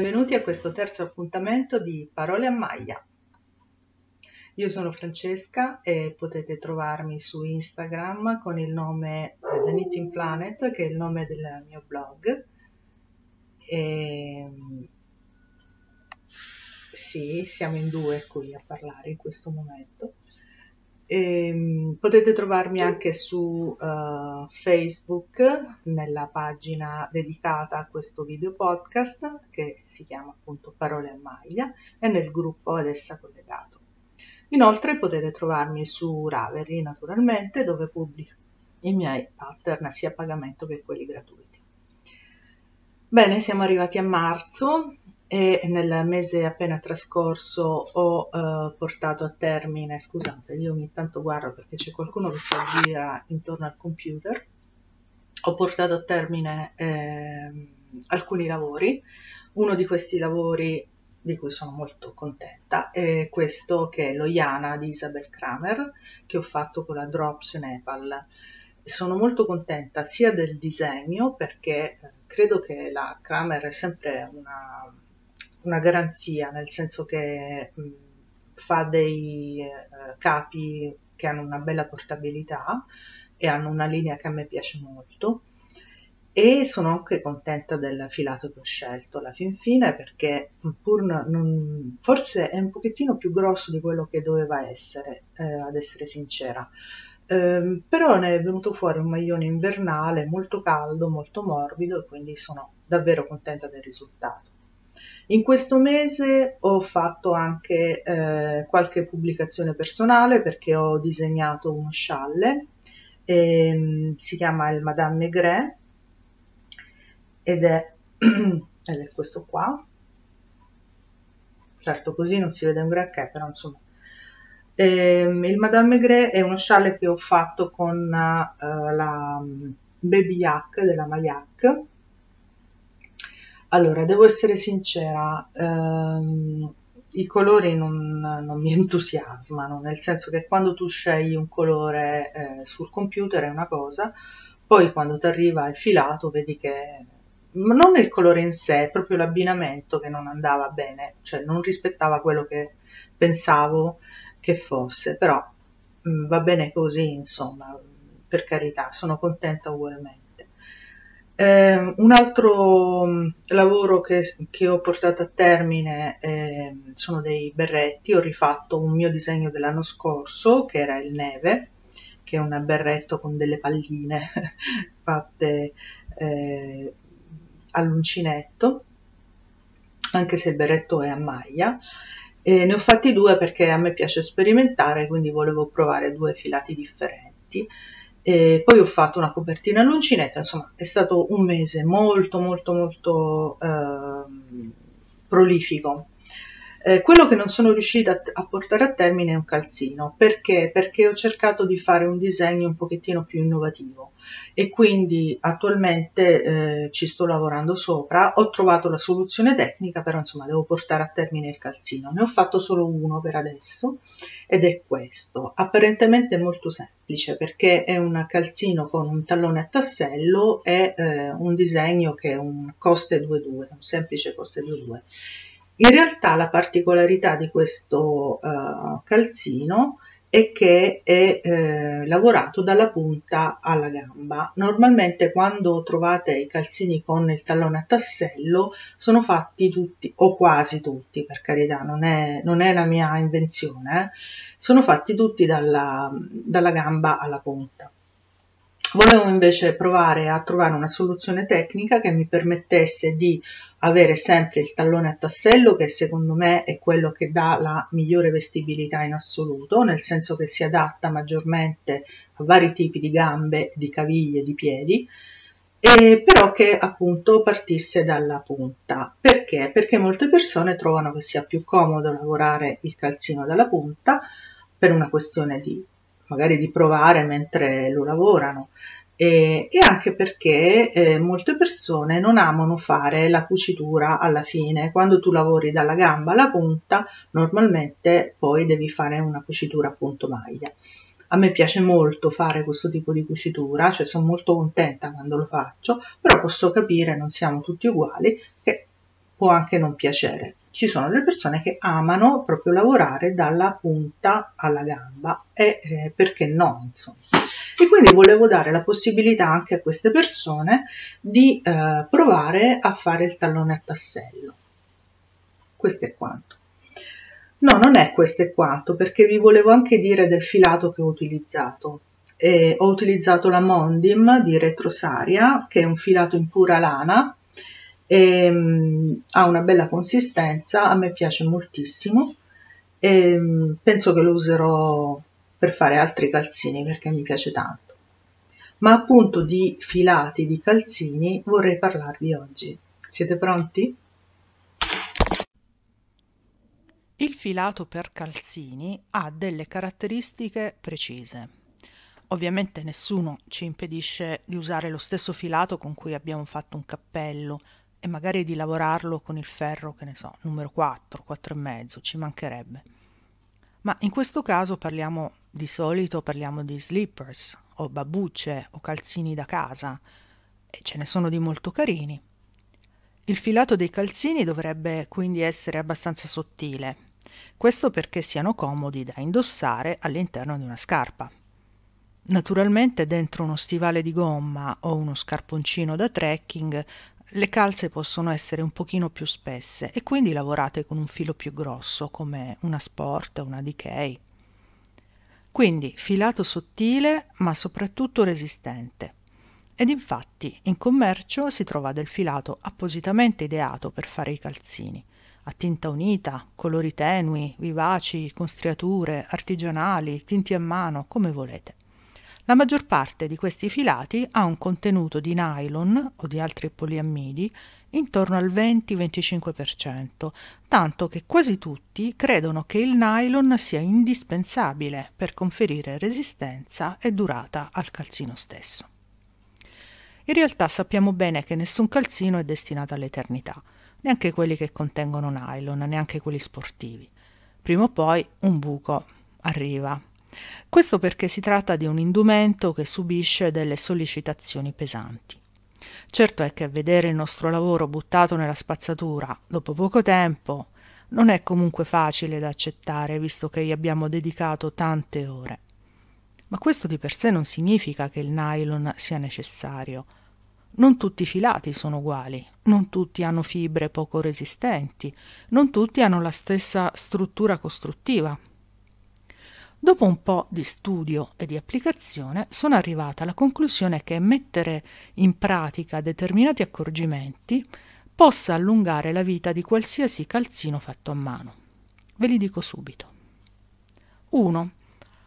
benvenuti a questo terzo appuntamento di Parole a Maglia. Io sono Francesca e potete trovarmi su Instagram con il nome eh, The Knitting Planet, che è il nome del mio blog. E... Ehm, sì, siamo in due qui a parlare in questo momento. E, ehm, potete trovarmi anche su uh, Facebook nella pagina dedicata a questo video podcast che si chiama appunto Parole a maglia e nel gruppo ad essa collegato. Inoltre potete trovarmi su Ravery naturalmente dove pubblico i miei pattern sia a pagamento che quelli gratuiti. Bene, siamo arrivati a marzo e nel mese appena trascorso ho eh, portato a termine, scusate, io ogni tanto guardo perché c'è qualcuno che si aggira intorno al computer, ho portato a termine eh, alcuni lavori, uno di questi lavori di cui sono molto contenta è questo che è l'Oiana di Isabel Kramer che ho fatto con la Drops Nepal. Sono molto contenta sia del disegno perché eh, credo che la Kramer è sempre una una garanzia, nel senso che mh, fa dei eh, capi che hanno una bella portabilità e hanno una linea che a me piace molto e sono anche contenta del filato che ho scelto alla fin fine perché pur non, forse è un pochettino più grosso di quello che doveva essere, eh, ad essere sincera. Eh, però ne è venuto fuori un maglione invernale molto caldo, molto morbido quindi sono davvero contenta del risultato. In questo mese ho fatto anche eh, qualche pubblicazione personale perché ho disegnato uno scialle, ehm, si chiama il Madame Negret ed è, ed è questo qua, certo così non si vede un granché però insomma eh, il Madame Gray è uno scialle che ho fatto con uh, la mm, Baby Yak della Mayak allora, devo essere sincera, ehm, i colori non, non, mi entusiasmano, nel senso che quando tu scegli un colore eh, sul computer è una cosa, poi quando ti arriva il filato vedi che non il colore in sé, è proprio l'abbinamento che non andava bene, cioè non rispettava quello che pensavo che fosse, però mh, mm, va bene così, insomma, per carità, sono contenta ugualmente. Eh, un altro mm, lavoro che, che, ho portato a termine eh, sono dei berretti, ho rifatto un mio disegno dell'anno scorso che era il neve, che è un berretto con delle palline fatte eh, all'uncinetto, anche se il berretto è a maglia. E ne ho fatti due perché a me piace sperimentare, quindi volevo provare due filati differenti. E poi ho fatto una copertina all'uncinetto, insomma è stato un mese molto molto molto eh, prolifico. Eh, quello che non sono riuscita a, a, portare a termine è un calzino, perché? Perché ho cercato di fare un disegno un pochettino più innovativo e quindi attualmente eh, ci sto lavorando sopra, ho trovato la soluzione tecnica, però insomma devo portare a termine il calzino. Ne ho fatto solo uno per adesso ed è questo, apparentemente molto semplice perché è un calzino con un tallone a tassello e eh, un disegno che è un coste 2-2, un semplice coste 2-2 in realtà la particolarità di questo uh, calzino è che è eh, lavorato dalla punta alla gamba. Normalmente quando trovate i calzini con il tallone a tassello sono fatti tutti, o quasi tutti per carità, non è, non è la mia invenzione, eh? sono fatti tutti dalla, dalla gamba alla punta. Volevo invece provare a trovare una soluzione tecnica che mi permettesse di avere sempre il tallone a tassello che secondo me è quello che dà la migliore vestibilità in assoluto, nel senso che si adatta maggiormente a vari tipi di gambe, di caviglie, di piedi, e però che appunto partisse dalla punta. Perché? Perché molte persone trovano che sia più comodo lavorare il calzino dalla punta per una questione di magari di provare mentre lo lavorano e, e anche perché eh, molte persone non amano fare la cucitura alla fine, quando tu lavori dalla gamba alla punta normalmente poi devi fare una cucitura appunto maglia. A me piace molto fare questo tipo di cucitura, cioè sono molto contenta quando lo faccio, però posso capire, non siamo tutti uguali, che può anche non piacere ci sono delle persone che amano proprio lavorare dalla punta alla gamba e eh, perché no insomma e quindi volevo dare la possibilità anche a queste persone di eh, provare a fare il tallone a tassello questo è quanto no non è questo è quanto perché vi volevo anche dire del filato che ho utilizzato eh, ho utilizzato la Mondim di Retrosaria che è un filato in pura lana e, ehm, ha una bella consistenza, a me piace moltissimo e ehm, penso che lo userò per fare altri calzini perché mi piace tanto. Ma appunto di filati di calzini vorrei parlarvi oggi. Siete pronti? Il filato per calzini ha delle caratteristiche precise. Ovviamente nessuno ci impedisce di usare lo stesso filato con cui abbiamo fatto un cappello, e magari di lavorarlo con il ferro, che ne so, numero 4, 4,5, ci mancherebbe. Ma in questo caso parliamo di solito parliamo di slippers o babbucce o calzini da casa e ce ne sono di molto carini. Il filato dei calzini dovrebbe quindi essere abbastanza sottile, questo perché siano comodi da indossare all'interno di una scarpa. Naturalmente dentro uno stivale di gomma o uno scarponcino da trekking le calze possono essere un pochino più spesse e quindi lavorate con un filo più grosso come una sport, una decay. Quindi filato sottile ma soprattutto resistente. Ed infatti in commercio si trova del filato appositamente ideato per fare i calzini, a tinta unita, colori tenui, vivaci, con striature, artigianali, tinti a mano, come volete. La maggior parte di questi filati ha un contenuto di nylon o di altri poliammidi intorno al 20-25%, tanto che quasi tutti credono che il nylon sia indispensabile per conferire resistenza e durata al calzino stesso. In realtà sappiamo bene che nessun calzino è destinato all'eternità, neanche quelli che contengono nylon, neanche quelli sportivi. Prima o poi un buco arriva questo perché si tratta di un indumento che subisce delle sollecitazioni pesanti. Certo è che vedere il nostro lavoro buttato nella spazzatura dopo poco tempo non è comunque facile da accettare, visto che gli abbiamo dedicato tante ore. Ma questo di per sé non significa che il nylon sia necessario. Non tutti i filati sono uguali, non tutti hanno fibre poco resistenti, non tutti hanno la stessa struttura costruttiva, Dopo un po' di studio e di applicazione sono arrivata alla conclusione che mettere in pratica determinati accorgimenti possa allungare la vita di qualsiasi calzino fatto a mano. Ve li dico subito. 1.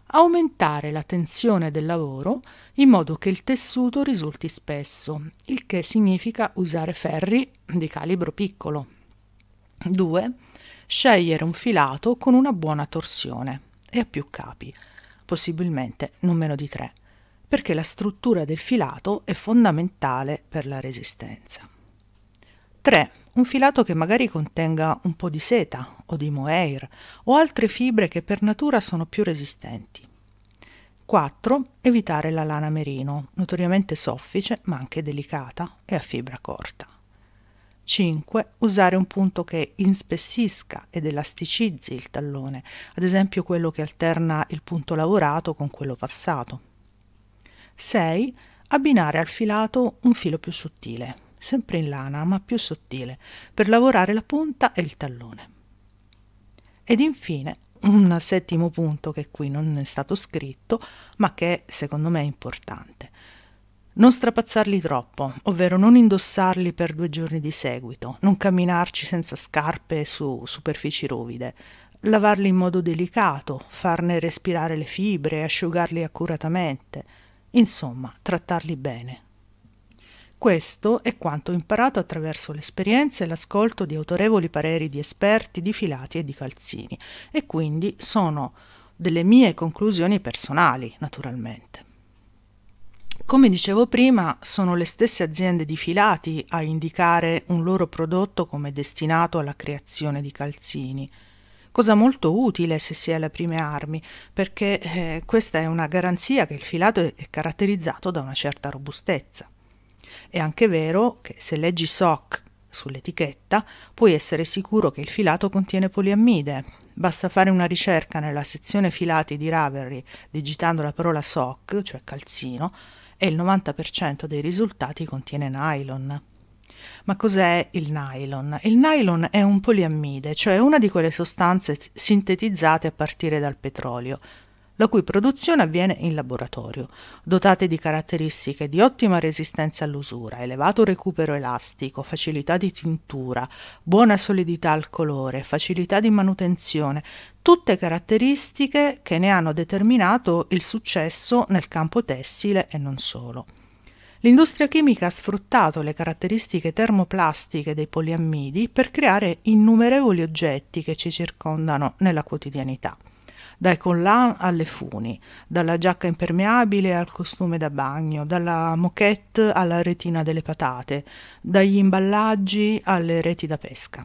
Aumentare la tensione del lavoro in modo che il tessuto risulti spesso, il che significa usare ferri di calibro piccolo. 2. Scegliere un filato con una buona torsione e a più capi, possibilmente non meno di tre, perché la struttura del filato è fondamentale per la resistenza. 3. Un filato che magari contenga un po' di seta o di mohair o altre fibre che per natura sono più resistenti. 4. Evitare la lana merino, notoriamente soffice ma anche delicata e a fibra corta. 5. Usare un punto che inspessisca ed elasticizzi il tallone, ad esempio quello che alterna il punto lavorato con quello passato. 6. Abbinare al filato un filo più sottile, sempre in lana ma più sottile, per lavorare la punta e il tallone. Ed infine un settimo punto che qui non è stato scritto ma che secondo me è importante non strapazzarli troppo, ovvero non indossarli per due giorni di seguito, non camminarci senza scarpe su superfici ruvide, lavarli in modo delicato, farne respirare le fibre, asciugarli accuratamente, insomma, trattarli bene. Questo è quanto ho imparato attraverso l'esperienza e l'ascolto di autorevoli pareri di esperti di filati e di calzini e quindi sono delle mie conclusioni personali, naturalmente. Come dicevo prima, sono le stesse aziende di filati a indicare un loro prodotto come destinato alla creazione di calzini, cosa molto utile se si è alle prime armi, perché eh, questa è una garanzia che il filato è caratterizzato da una certa robustezza. È anche vero che se leggi SOC sull'etichetta puoi essere sicuro che il filato contiene poliammide. Basta fare una ricerca nella sezione filati di Ravelry digitando la parola SOC, cioè calzino, e il 90% dei risultati contiene nylon. Ma cos'è il nylon? Il nylon è un poliammide, cioè una di quelle sostanze sintetizzate a partire dal petrolio, la cui produzione avviene in laboratorio, dotate di caratteristiche di ottima resistenza all'usura, elevato recupero elastico, facilità di tintura, buona solidità al colore, facilità di manutenzione, tutte caratteristiche che ne hanno determinato il successo nel campo tessile e non solo. L'industria chimica ha sfruttato le caratteristiche termoplastiche dei poliammidi per creare innumerevoli oggetti che ci circondano nella quotidianità dai collan alle funi, dalla giacca impermeabile al costume da bagno, dalla moquette alla retina delle patate, dagli imballaggi alle reti da pesca.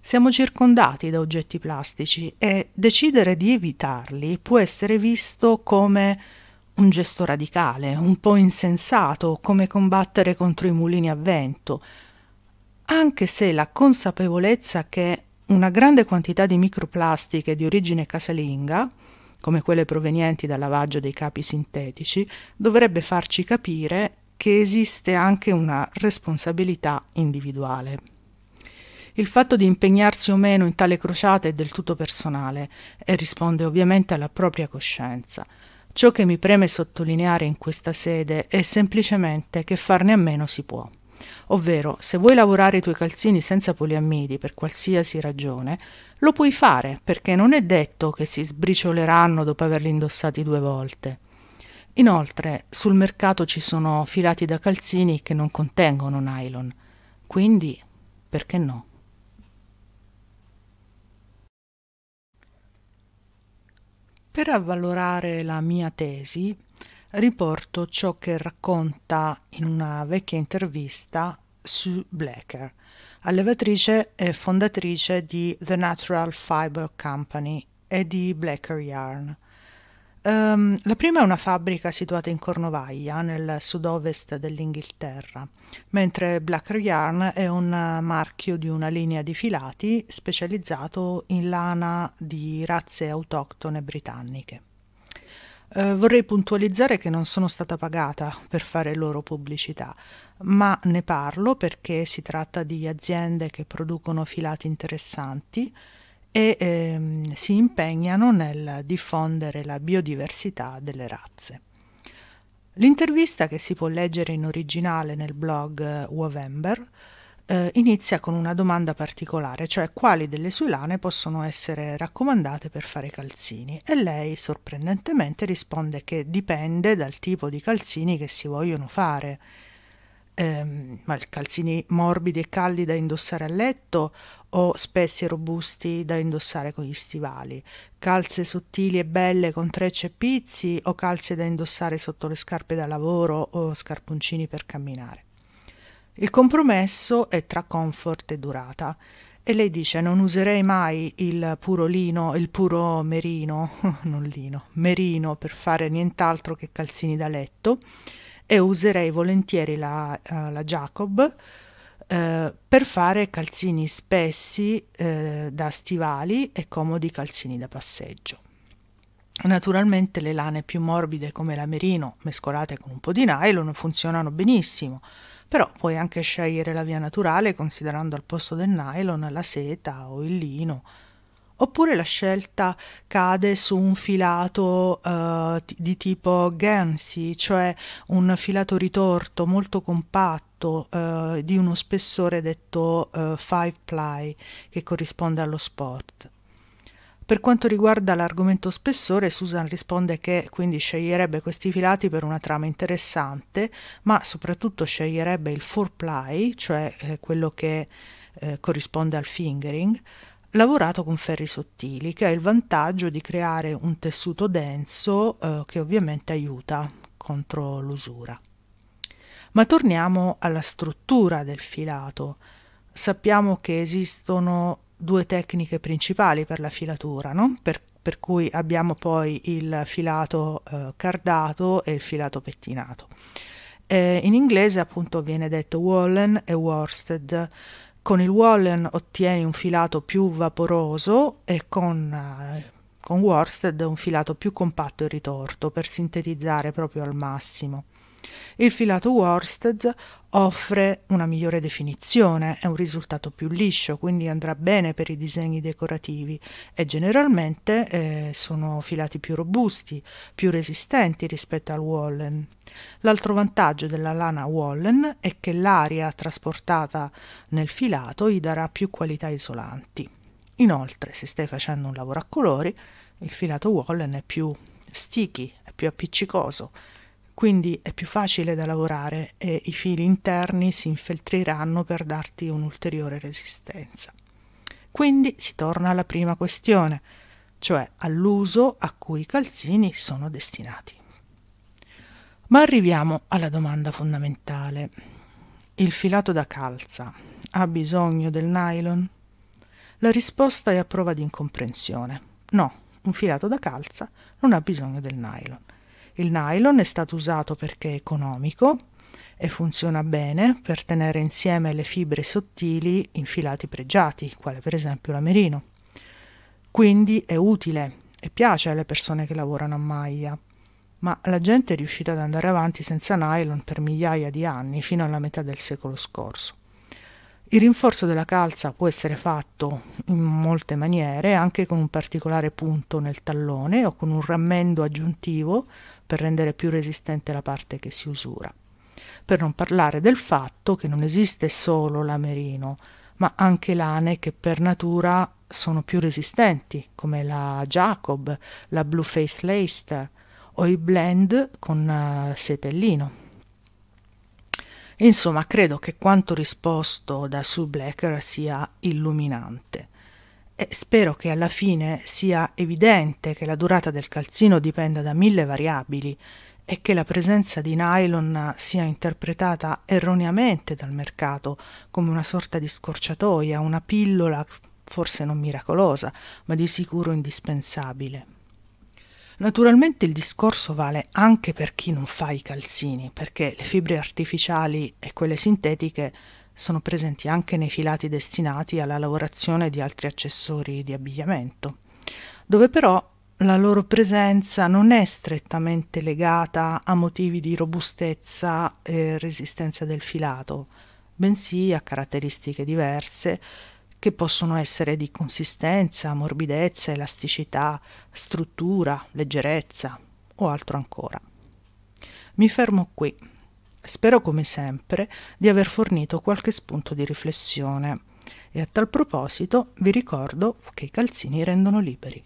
Siamo circondati da oggetti plastici e decidere di evitarli può essere visto come un gesto radicale, un po' insensato, come combattere contro i mulini a vento, anche se la consapevolezza che una grande quantità di microplastiche di origine casalinga, come quelle provenienti dal lavaggio dei capi sintetici, dovrebbe farci capire che esiste anche una responsabilità individuale. Il fatto di impegnarsi o meno in tale crociata è del tutto personale e risponde ovviamente alla propria coscienza. Ciò che mi preme sottolineare in questa sede è semplicemente che farne a meno si può. Ovvero, se vuoi lavorare i tuoi calzini senza poliammidi per qualsiasi ragione, lo puoi fare perché non è detto che si sbricioleranno dopo averli indossati due volte. Inoltre, sul mercato ci sono filati da calzini che non contengono nylon, quindi perché no? Per avvalorare la mia tesi, riporto ciò che racconta in una vecchia intervista su Blacker, allevatrice e fondatrice di The Natural Fiber Company e di Blacker Yarn. Um, la prima è una fabbrica situata in Cornovaglia, nel sud-ovest dell'Inghilterra, mentre Blacker Yarn è un marchio di una linea di filati specializzato in lana di razze autoctone britanniche. Eh, vorrei puntualizzare che non sono stata pagata per fare loro pubblicità, ma ne parlo perché si tratta di aziende che producono filati interessanti e ehm, si impegnano nel diffondere la biodiversità delle razze. L'intervista che si può leggere in originale nel blog eh, Wovember eh, inizia con una domanda particolare, cioè quali delle sue lane possono essere raccomandate per fare calzini e lei sorprendentemente risponde che dipende dal tipo di calzini che si vogliono fare. Ehm, ma calzini morbidi e caldi da indossare a letto o spessi e robusti da indossare con gli stivali, calze sottili e belle con trecce e pizzi o calze da indossare sotto le scarpe da lavoro o scarponcini per camminare. Il compromesso è tra comfort e durata. E lei dice: Non userei mai il puro lino, il puro merino, non lino, merino per fare nient'altro che calzini da letto. E userei volentieri la, eh, la Jacob eh, per fare calzini spessi eh, da stivali e comodi calzini da passeggio. Naturalmente le lane più morbide come la merino mescolate con un po' di nylon funzionano benissimo però puoi anche scegliere la via naturale considerando al posto del nylon la seta o il lino. Oppure la scelta cade su un filato eh, di tipo Guernsey, cioè un filato ritorto molto compatto eh, di uno spessore detto 5 eh, ply che corrisponde allo sport. Per quanto riguarda l'argomento spessore, Susan risponde che quindi sceglierebbe questi filati per una trama interessante, ma soprattutto sceglierebbe il foreplay, cioè eh, quello che eh, corrisponde al fingering, lavorato con ferri sottili, che ha il vantaggio di creare un tessuto denso eh, che ovviamente aiuta contro l'usura. Ma torniamo alla struttura del filato. Sappiamo che esistono due tecniche principali per la filatura, no? per, per, cui abbiamo poi il filato eh, cardato e il filato pettinato. Eh, in inglese appunto viene detto Wallen e Worsted. Con il Wallen ottieni un filato più vaporoso e con, eh, con Worsted un filato più compatto e ritorto per sintetizzare proprio al massimo. Il filato Worsted offre una migliore definizione, è un risultato più liscio, quindi andrà bene per i disegni decorativi e generalmente eh, sono filati più robusti, più resistenti rispetto al wallen. L'altro vantaggio della lana wallen è che l'aria trasportata nel filato gli darà più qualità isolanti. Inoltre, se stai facendo un lavoro a colori, il filato wallen è più sticky, è più appiccicoso, quindi è più facile da lavorare e i fili interni si infeltriranno per darti un'ulteriore resistenza. Quindi si torna alla prima questione, cioè all'uso a cui i calzini sono destinati. Ma arriviamo alla domanda fondamentale. Il filato da calza ha bisogno del nylon? La risposta è a prova di incomprensione. No, un filato da calza non ha bisogno del nylon. Il nylon è stato usato perché è economico e funziona bene per tenere insieme le fibre sottili in filati pregiati, quale per esempio la merino. Quindi è utile e piace alle persone che lavorano a maglia, ma la gente è riuscita ad andare avanti senza nylon per migliaia di anni fino alla metà del secolo scorso. Il rinforzo della calza può essere fatto in molte maniere, anche con un particolare punto nel tallone o con un rammendo aggiuntivo per rendere più resistente la parte che si usura. Per non parlare del fatto che non esiste solo l'amerino, ma anche lane che per natura sono più resistenti, come la Jacob, la Blue Face Laced o i blend con eh, setellino. Insomma, credo che quanto risposto da Sue Blacker sia illuminante. E spero che alla fine sia evidente che la durata del calzino dipenda da mille variabili e che la presenza di nylon sia interpretata erroneamente dal mercato come una sorta di scorciatoia, una pillola forse non miracolosa, ma di sicuro indispensabile. Naturalmente il discorso vale anche per chi non fa i calzini, perché le fibre artificiali e quelle sintetiche sono presenti anche nei filati destinati alla lavorazione di altri accessori di abbigliamento, dove però la loro presenza non è strettamente legata a motivi di robustezza e resistenza del filato, bensì a caratteristiche diverse che possono essere di consistenza, morbidezza, elasticità, struttura, leggerezza o altro ancora. Mi fermo qui. Spero come sempre di aver fornito qualche spunto di riflessione e a tal proposito vi ricordo che i calzini rendono liberi.